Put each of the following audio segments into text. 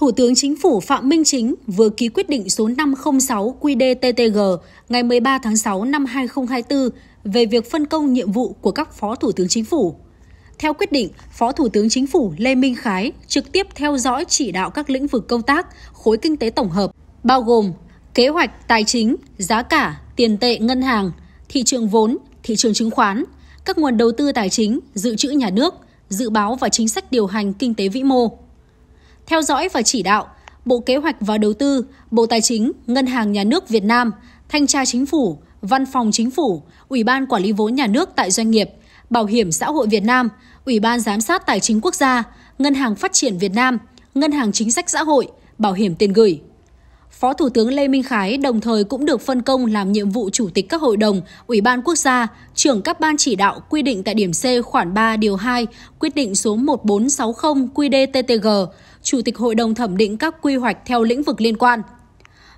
Thủ tướng Chính phủ Phạm Minh Chính vừa ký quyết định số 506 QĐ-TTG ngày 13 tháng 6 năm 2024 về việc phân công nhiệm vụ của các Phó Thủ tướng Chính phủ. Theo quyết định, Phó Thủ tướng Chính phủ Lê Minh Khái trực tiếp theo dõi chỉ đạo các lĩnh vực công tác, khối kinh tế tổng hợp, bao gồm kế hoạch, tài chính, giá cả, tiền tệ ngân hàng, thị trường vốn, thị trường chứng khoán, các nguồn đầu tư tài chính, dự trữ nhà nước, dự báo và chính sách điều hành kinh tế vĩ mô theo dõi và chỉ đạo Bộ Kế hoạch và Đầu tư, Bộ Tài chính, Ngân hàng Nhà nước Việt Nam, Thanh tra Chính phủ, Văn phòng Chính phủ, Ủy ban Quản lý vốn nhà nước tại doanh nghiệp, Bảo hiểm xã hội Việt Nam, Ủy ban Giám sát Tài chính Quốc gia, Ngân hàng Phát triển Việt Nam, Ngân hàng Chính sách Xã hội, Bảo hiểm tiền gửi. Phó Thủ tướng Lê Minh Khái đồng thời cũng được phân công làm nhiệm vụ chủ tịch các hội đồng, ủy ban quốc gia, trưởng các ban chỉ đạo quy định tại điểm C khoản 3 điều 2, quyết định số 1460 QĐ-TTG, chủ tịch hội đồng thẩm định các quy hoạch theo lĩnh vực liên quan.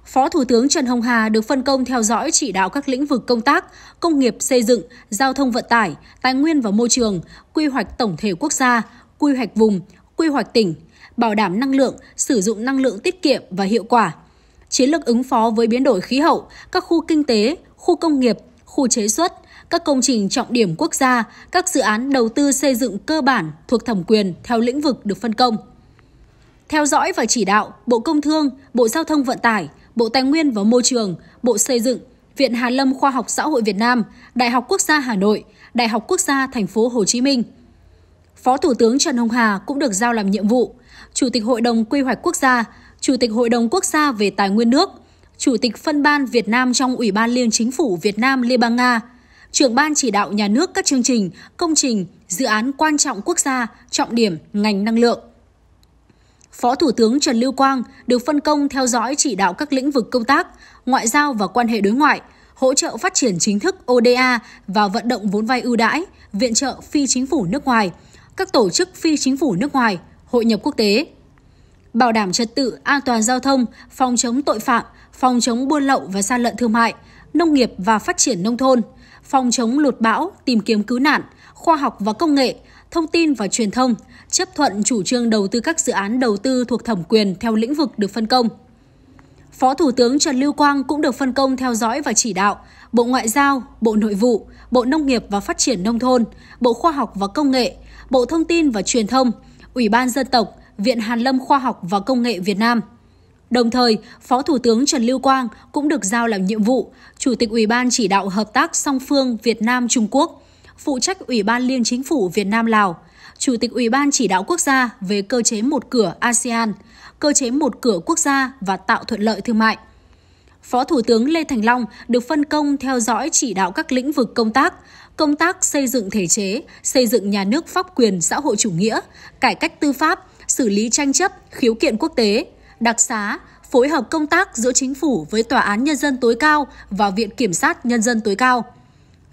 Phó Thủ tướng Trần Hồng Hà được phân công theo dõi chỉ đạo các lĩnh vực công tác, công nghiệp xây dựng, giao thông vận tải, tài nguyên và môi trường, quy hoạch tổng thể quốc gia, quy hoạch vùng, quy hoạch tỉnh, bảo đảm năng lượng, sử dụng năng lượng tiết kiệm và hiệu quả, chiến lược ứng phó với biến đổi khí hậu, các khu kinh tế, khu công nghiệp, khu chế xuất, các công trình trọng điểm quốc gia, các dự án đầu tư xây dựng cơ bản thuộc thẩm quyền theo lĩnh vực được phân công. Theo dõi và chỉ đạo Bộ Công Thương, Bộ Giao thông Vận tải, Bộ Tài nguyên và Môi trường, Bộ Xây dựng, Viện Hàn Lâm Khoa học Xã hội Việt Nam, Đại học Quốc gia Hà Nội, Đại học Quốc gia Thành phố Hồ Chí Minh. Phó Thủ tướng Trần Hồng Hà cũng được giao làm nhiệm vụ Chủ tịch Hội đồng Quy hoạch Quốc gia, Chủ tịch Hội đồng Quốc gia về Tài nguyên nước, Chủ tịch phân ban Việt Nam trong Ủy ban Liên Chính phủ Việt Nam Liên bang Nga, trưởng ban chỉ đạo nhà nước các chương trình, công trình, dự án quan trọng quốc gia, trọng điểm ngành năng lượng. Phó Thủ tướng Trần Lưu Quang được phân công theo dõi chỉ đạo các lĩnh vực công tác, ngoại giao và quan hệ đối ngoại, hỗ trợ phát triển chính thức ODA và vận động vốn vay ưu đãi, viện trợ phi chính phủ nước ngoài, các tổ chức phi chính phủ nước ngoài, hội nhập quốc tế, bảo đảm trật tự, an toàn giao thông, phòng chống tội phạm, phòng chống buôn lậu và gian lận thương mại, nông nghiệp và phát triển nông thôn, phòng chống lụt bão, tìm kiếm cứu nạn, khoa học và công nghệ, thông tin và truyền thông, chấp thuận chủ trương đầu tư các dự án đầu tư thuộc thẩm quyền theo lĩnh vực được phân công. Phó Thủ tướng Trần Lưu Quang cũng được phân công theo dõi và chỉ đạo Bộ Ngoại giao, Bộ Nội vụ, Bộ Nông nghiệp và Phát triển Nông thôn, Bộ Khoa học và Công nghệ, Bộ Thông tin và Truyền thông, Ủy ban Dân tộc, Viện Hàn Lâm Khoa học và Công nghệ Việt Nam. Đồng thời, Phó Thủ tướng Trần Lưu Quang cũng được giao làm nhiệm vụ Chủ tịch Ủy ban chỉ đạo hợp tác song phương Việt Nam Trung Quốc, phụ trách Ủy ban Liên chính phủ Việt Nam Lào, Chủ tịch Ủy ban chỉ đạo quốc gia về cơ chế một cửa ASEAN, cơ chế một cửa quốc gia và tạo thuận lợi thương mại. Phó Thủ tướng Lê Thành Long được phân công theo dõi chỉ đạo các lĩnh vực công tác, công tác xây dựng thể chế, xây dựng nhà nước pháp quyền xã hội chủ nghĩa, cải cách tư pháp, xử lý tranh chấp, khiếu kiện quốc tế, đặc xá, phối hợp công tác giữa chính phủ với Tòa án Nhân dân tối cao và Viện Kiểm sát Nhân dân tối cao,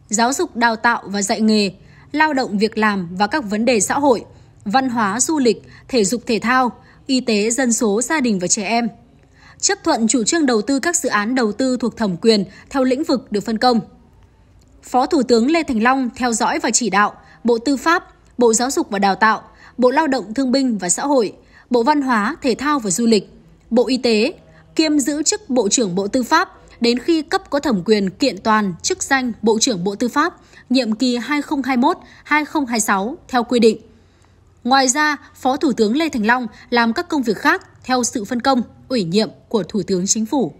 giáo dục đào tạo và dạy nghề, lao động việc làm và các vấn đề xã hội, văn hóa du lịch, thể dục thể thao, y tế dân số gia đình và trẻ em. Chấp thuận chủ trương đầu tư các dự án đầu tư thuộc thẩm quyền theo lĩnh vực được phân công. Phó Thủ tướng Lê Thành Long theo dõi và chỉ đạo Bộ Tư pháp, Bộ Giáo dục và Đào tạo, Bộ Lao động Thương binh và Xã hội, Bộ Văn hóa, Thể thao và Du lịch, Bộ Y tế, kiêm giữ chức Bộ trưởng Bộ Tư pháp đến khi cấp có thẩm quyền kiện toàn chức danh Bộ trưởng Bộ Tư pháp nhiệm kỳ 2021-2026 theo quy định. Ngoài ra, Phó Thủ tướng Lê Thành Long làm các công việc khác theo sự phân công, ủy nhiệm của Thủ tướng Chính phủ.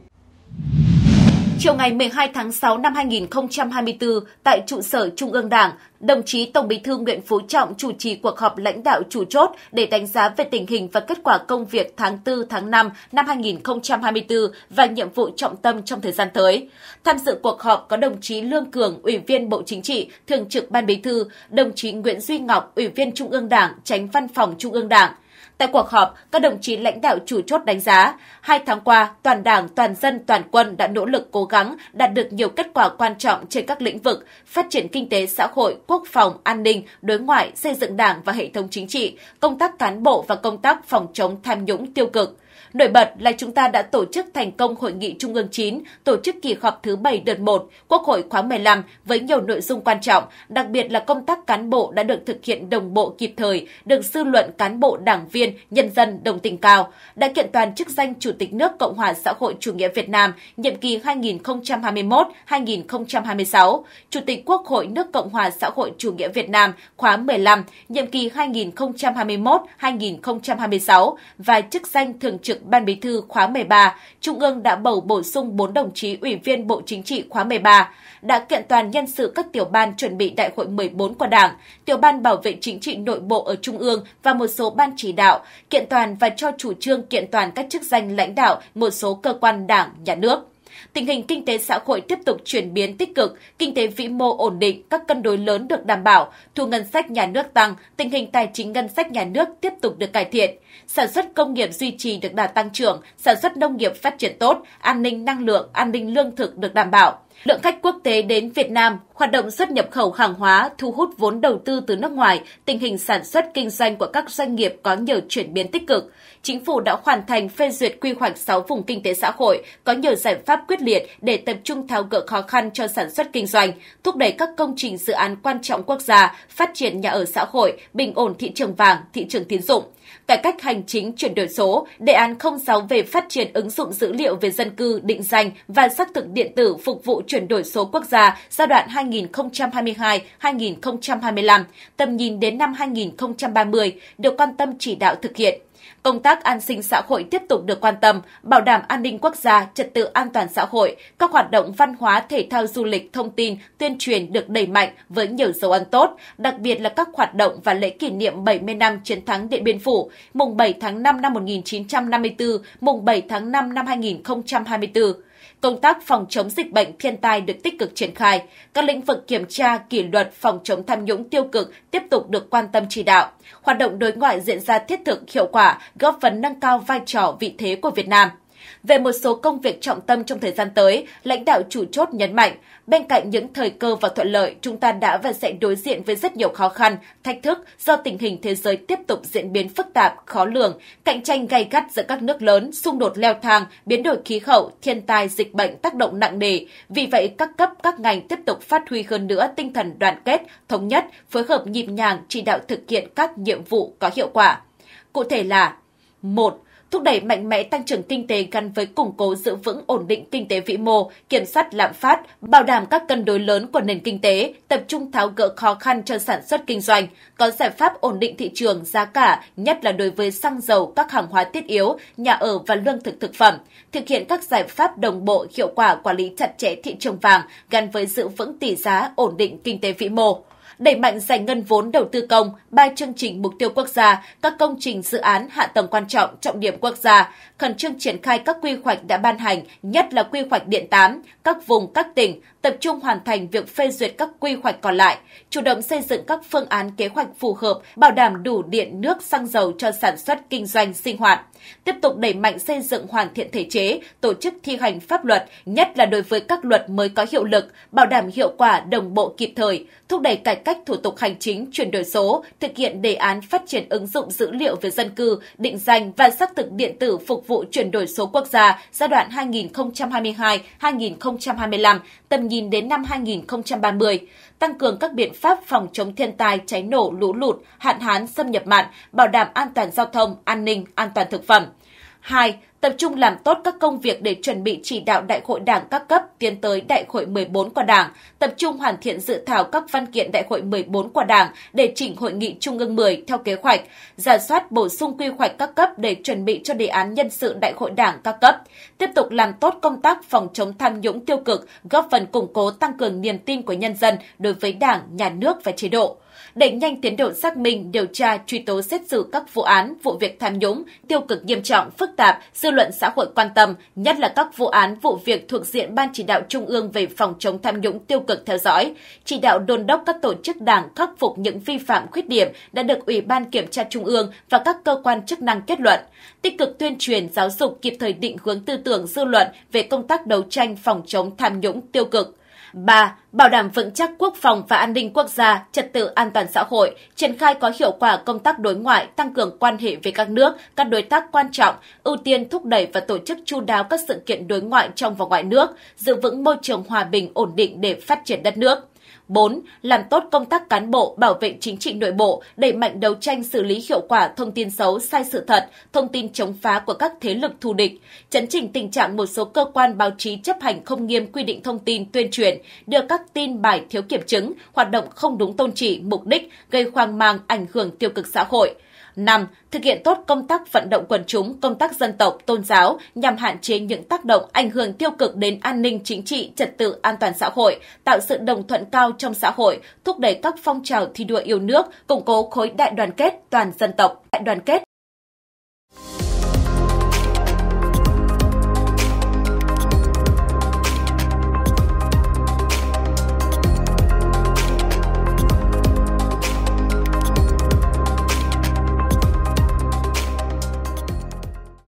Chiều ngày 12 tháng 6 năm 2024, tại trụ sở Trung ương Đảng, đồng chí Tổng Bí thư Nguyễn Phú Trọng chủ trì cuộc họp lãnh đạo chủ chốt để đánh giá về tình hình và kết quả công việc tháng 4 tháng 5 năm 2024 và nhiệm vụ trọng tâm trong thời gian tới. Tham dự cuộc họp có đồng chí Lương Cường, Ủy viên Bộ Chính trị, Thường trực Ban Bí thư, đồng chí Nguyễn Duy Ngọc, Ủy viên Trung ương Đảng, Tránh Văn phòng Trung ương Đảng, Tại cuộc họp, các đồng chí lãnh đạo chủ chốt đánh giá, hai tháng qua, toàn đảng, toàn dân, toàn quân đã nỗ lực cố gắng đạt được nhiều kết quả quan trọng trên các lĩnh vực phát triển kinh tế xã hội, quốc phòng, an ninh, đối ngoại, xây dựng đảng và hệ thống chính trị, công tác cán bộ và công tác phòng chống tham nhũng tiêu cực. Nổi bật là chúng ta đã tổ chức thành công Hội nghị Trung ương 9, tổ chức kỳ họp thứ 7 đợt 1, Quốc hội khóa 15 với nhiều nội dung quan trọng, đặc biệt là công tác cán bộ đã được thực hiện đồng bộ kịp thời, được dư luận cán bộ đảng viên, nhân dân đồng tình cao, đã kiện toàn chức danh Chủ tịch nước Cộng hòa xã hội chủ nghĩa Việt Nam nhiệm kỳ 2021-2026, Chủ tịch Quốc hội nước Cộng hòa xã hội chủ nghĩa Việt Nam khóa 15 nhiệm kỳ 2021-2026 và chức danh Thường trực Ban Bí thư khóa 13, Trung ương đã bầu bổ sung 4 đồng chí Ủy viên Bộ Chính trị khóa 13, đã kiện toàn nhân sự các tiểu ban chuẩn bị Đại hội 14 của Đảng, tiểu ban bảo vệ chính trị nội bộ ở Trung ương và một số ban chỉ đạo, kiện toàn và cho chủ trương kiện toàn các chức danh lãnh đạo một số cơ quan Đảng, nhà nước. Tình hình kinh tế xã hội tiếp tục chuyển biến tích cực, kinh tế vĩ mô ổn định, các cân đối lớn được đảm bảo, thu ngân sách nhà nước tăng, tình hình tài chính ngân sách nhà nước tiếp tục được cải thiện. Sản xuất công nghiệp duy trì được đà tăng trưởng, sản xuất nông nghiệp phát triển tốt, an ninh năng lượng, an ninh lương thực được đảm bảo Lượng khách quốc tế đến Việt Nam, hoạt động xuất nhập khẩu hàng hóa, thu hút vốn đầu tư từ nước ngoài, tình hình sản xuất kinh doanh của các doanh nghiệp có nhiều chuyển biến tích cực. Chính phủ đã hoàn thành phê duyệt quy hoạch 6 vùng kinh tế xã hội, có nhiều giải pháp quyết liệt để tập trung tháo gỡ khó khăn cho sản xuất kinh doanh, thúc đẩy các công trình dự án quan trọng quốc gia, phát triển nhà ở xã hội, bình ổn thị trường vàng, thị trường tín dụng – Cải cách hành chính chuyển đổi số, đề án 06 về phát triển ứng dụng dữ liệu về dân cư, định danh và xác thực điện tử phục vụ chuyển đổi số quốc gia giai đoạn 2022-2025, tầm nhìn đến năm 2030 được quan tâm chỉ đạo thực hiện Công tác an sinh xã hội tiếp tục được quan tâm, bảo đảm an ninh quốc gia, trật tự an toàn xã hội, các hoạt động văn hóa, thể thao, du lịch, thông tin, tuyên truyền được đẩy mạnh với nhiều dấu ấn tốt, đặc biệt là các hoạt động và lễ kỷ niệm 70 năm chiến thắng Điện Biên Phủ, mùng 7 tháng 5 năm 1954, mùng 7 tháng 5 năm 2024 Công tác phòng chống dịch bệnh thiên tai được tích cực triển khai, các lĩnh vực kiểm tra, kỷ luật, phòng chống tham nhũng tiêu cực tiếp tục được quan tâm chỉ đạo. Hoạt động đối ngoại diễn ra thiết thực hiệu quả, góp phần nâng cao vai trò vị thế của Việt Nam. Về một số công việc trọng tâm trong thời gian tới, lãnh đạo chủ chốt nhấn mạnh, bên cạnh những thời cơ và thuận lợi, chúng ta đã và sẽ đối diện với rất nhiều khó khăn, thách thức do tình hình thế giới tiếp tục diễn biến phức tạp, khó lường, cạnh tranh gay gắt giữa các nước lớn, xung đột leo thang, biến đổi khí hậu, thiên tai, dịch bệnh tác động nặng nề. Vì vậy, các cấp, các ngành tiếp tục phát huy hơn nữa tinh thần đoàn kết, thống nhất, phối hợp nhịp nhàng chỉ đạo thực hiện các nhiệm vụ có hiệu quả. Cụ thể là một thúc đẩy mạnh mẽ tăng trưởng kinh tế gắn với củng cố giữ vững ổn định kinh tế vĩ mô, kiểm soát lạm phát, bảo đảm các cân đối lớn của nền kinh tế, tập trung tháo gỡ khó khăn cho sản xuất kinh doanh, có giải pháp ổn định thị trường, giá cả, nhất là đối với xăng dầu, các hàng hóa thiết yếu, nhà ở và lương thực thực phẩm, thực hiện các giải pháp đồng bộ hiệu quả quản lý chặt chẽ thị trường vàng gắn với giữ vững tỷ giá, ổn định kinh tế vĩ mô đẩy mạnh giải ngân vốn đầu tư công, ba chương trình mục tiêu quốc gia, các công trình dự án hạ tầng quan trọng, trọng điểm quốc gia, khẩn trương triển khai các quy hoạch đã ban hành, nhất là quy hoạch điện 8, các vùng, các tỉnh, tập trung hoàn thành việc phê duyệt các quy hoạch còn lại, chủ động xây dựng các phương án kế hoạch phù hợp, bảo đảm đủ điện, nước, xăng dầu cho sản xuất, kinh doanh, sinh hoạt. Tiếp tục đẩy mạnh xây dựng hoàn thiện thể chế, tổ chức thi hành pháp luật, nhất là đối với các luật mới có hiệu lực, bảo đảm hiệu quả đồng bộ kịp thời, thúc đẩy cải cách cách thủ tục hành chính chuyển đổi số, thực hiện đề án phát triển ứng dụng dữ liệu về dân cư, định danh và xác thực điện tử phục vụ chuyển đổi số quốc gia giai đoạn 2022-2025, tầm nhìn đến năm 2030 tăng cường các biện pháp phòng chống thiên tai, cháy nổ, lũ lụt, hạn hán, xâm nhập mặn, bảo đảm an toàn giao thông, an ninh, an toàn thực phẩm. 2. Tập trung làm tốt các công việc để chuẩn bị chỉ đạo đại hội đảng các cấp tiến tới đại hội 14 của đảng, tập trung hoàn thiện dự thảo các văn kiện đại hội 14 của đảng để chỉnh hội nghị trung ương 10 theo kế hoạch, giả soát bổ sung quy hoạch các cấp để chuẩn bị cho đề án nhân sự đại hội đảng các cấp, tiếp tục làm tốt công tác phòng chống tham nhũng tiêu cực, góp phần củng cố tăng cường niềm tin của nhân dân đối với đảng, nhà nước và chế độ đẩy nhanh tiến độ xác minh, điều tra, truy tố xét xử các vụ án, vụ việc tham nhũng, tiêu cực nghiêm trọng, phức tạp, dư luận xã hội quan tâm, nhất là các vụ án, vụ việc thuộc diện Ban chỉ đạo Trung ương về phòng chống tham nhũng tiêu cực theo dõi, chỉ đạo đôn đốc các tổ chức đảng khắc phục những vi phạm khuyết điểm đã được Ủy ban Kiểm tra Trung ương và các cơ quan chức năng kết luận, tích cực tuyên truyền giáo dục kịp thời định hướng tư tưởng dư luận về công tác đấu tranh phòng chống tham nhũng tiêu cực, 3. Bảo đảm vững chắc quốc phòng và an ninh quốc gia, trật tự an toàn xã hội, triển khai có hiệu quả công tác đối ngoại, tăng cường quan hệ với các nước, các đối tác quan trọng, ưu tiên thúc đẩy và tổ chức chu đáo các sự kiện đối ngoại trong và ngoài nước, giữ vững môi trường hòa bình ổn định để phát triển đất nước. 4. Làm tốt công tác cán bộ, bảo vệ chính trị nội bộ, đẩy mạnh đấu tranh xử lý hiệu quả thông tin xấu, sai sự thật, thông tin chống phá của các thế lực thù địch, chấn chỉnh tình trạng một số cơ quan báo chí chấp hành không nghiêm quy định thông tin tuyên truyền, đưa các tin bài thiếu kiểm chứng, hoạt động không đúng tôn trị, mục đích, gây hoang mang, ảnh hưởng tiêu cực xã hội 5. Thực hiện tốt công tác vận động quần chúng, công tác dân tộc, tôn giáo nhằm hạn chế những tác động ảnh hưởng tiêu cực đến an ninh chính trị, trật tự an toàn xã hội, tạo sự đồng thuận cao trong xã hội, thúc đẩy các phong trào thi đua yêu nước, củng cố khối đại đoàn kết toàn dân tộc, đại đoàn kết